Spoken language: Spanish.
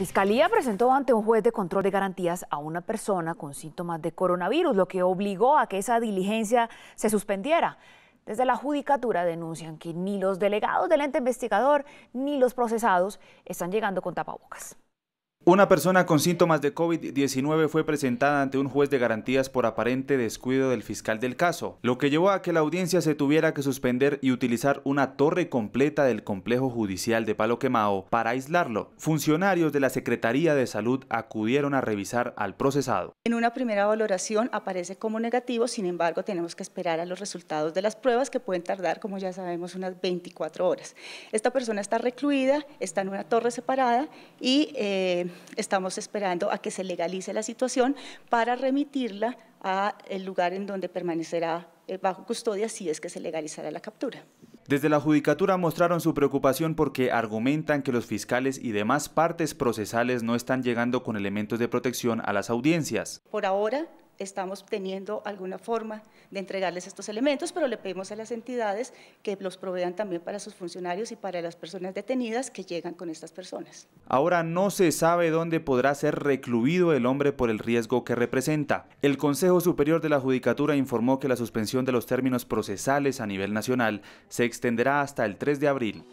Fiscalía presentó ante un juez de control de garantías a una persona con síntomas de coronavirus, lo que obligó a que esa diligencia se suspendiera. Desde la Judicatura denuncian que ni los delegados del ente investigador ni los procesados están llegando con tapabocas. Una persona con síntomas de COVID-19 fue presentada ante un juez de garantías por aparente descuido del fiscal del caso, lo que llevó a que la audiencia se tuviera que suspender y utilizar una torre completa del complejo judicial de Palo Quemao para aislarlo. Funcionarios de la Secretaría de Salud acudieron a revisar al procesado. En una primera valoración aparece como negativo, sin embargo tenemos que esperar a los resultados de las pruebas que pueden tardar, como ya sabemos, unas 24 horas. Esta persona está recluida, está en una torre separada y... Eh, estamos esperando a que se legalice la situación para remitirla al lugar en donde permanecerá eh, bajo custodia si es que se legalizará la captura. Desde la judicatura mostraron su preocupación porque argumentan que los fiscales y demás partes procesales no están llegando con elementos de protección a las audiencias. Por ahora estamos teniendo alguna forma de entregarles estos elementos, pero le pedimos a las entidades que los provean también para sus funcionarios y para las personas detenidas que llegan con estas personas. Ahora no se sabe dónde podrá ser recluido el hombre por el riesgo que representa. El Consejo Superior de la Judicatura informó que la suspensión de los términos procesales a nivel nacional se extenderá hasta el 3 de abril.